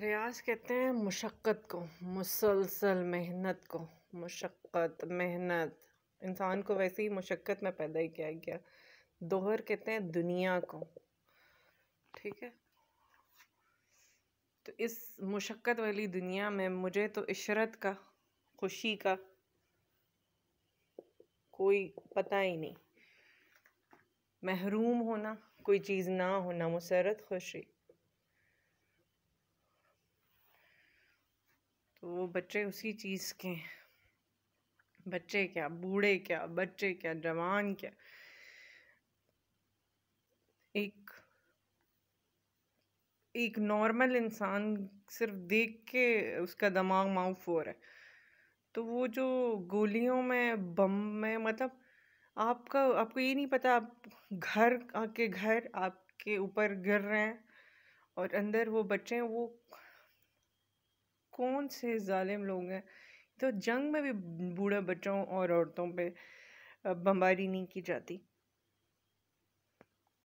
रियाज कहते हैं मुशक्क़त को मुसलसल मेहनत को मुशक्क़त मेहनत इंसान को वैसे ही मुशक्क़त में पैदा ही किया गया दोहर कहते हैं दुनिया को ठीक है तो इस मुशक्क़त वाली दुनिया में मुझे तो इशरत का खुशी का कोई पता ही नहीं महरूम होना कोई चीज़ ना होना मुसरत खुशी तो वो बच्चे उसी चीज़ के बच्चे क्या बूढ़े क्या बच्चे क्या जवान क्या एक एक नॉर्मल इंसान सिर्फ देख के उसका दिमाग माउफ हो रहा है तो वो जो गोलियों में बम में मतलब आपका आपको ये नहीं पता आप घर आके घर आपके ऊपर गिर रहे हैं और अंदर वो बच्चे हैं वो कौन से ालिम लोग हैं तो जंग में भी बूढ़े बच्चों और औरतों पे बमबारी नहीं की जाती